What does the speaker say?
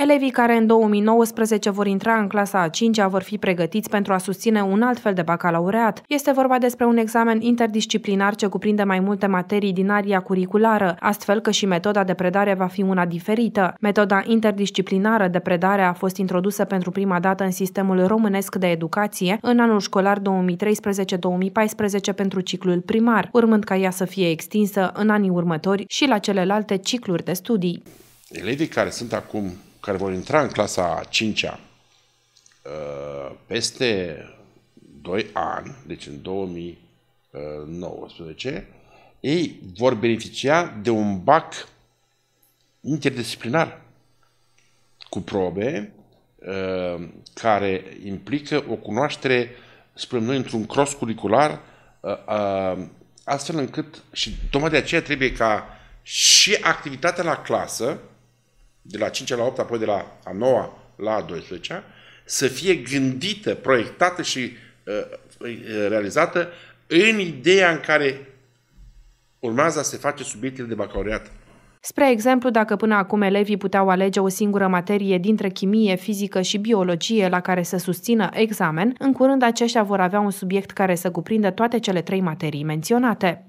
Elevii care în 2019 vor intra în clasa a 5-a vor fi pregătiți pentru a susține un alt fel de bacalaureat. Este vorba despre un examen interdisciplinar ce cuprinde mai multe materii din aria curriculară, astfel că și metoda de predare va fi una diferită. Metoda interdisciplinară de predare a fost introdusă pentru prima dată în sistemul românesc de educație în anul școlar 2013-2014 pentru ciclul primar, urmând ca ea să fie extinsă în anii următori și la celelalte cicluri de studii. Elevii care sunt acum care vor intra în clasa a 5-a uh, peste 2 ani, deci în 2019, uh, ei vor beneficia de un bac interdisciplinar cu probe uh, care implică o cunoaștere, spunem noi, într-un cross curricular, astfel încât și tocmai de aceea trebuie ca și activitatea la clasă de la 5 la 8, apoi de la a 9 la a 12, să fie gândită, proiectată și uh, uh, realizată în ideea în care urmează să se face subiectele de bacalaureat. Spre exemplu, dacă până acum elevii puteau alege o singură materie dintre chimie, fizică și biologie la care să susțină examen, în curând aceștia vor avea un subiect care să cuprindă toate cele trei materii menționate.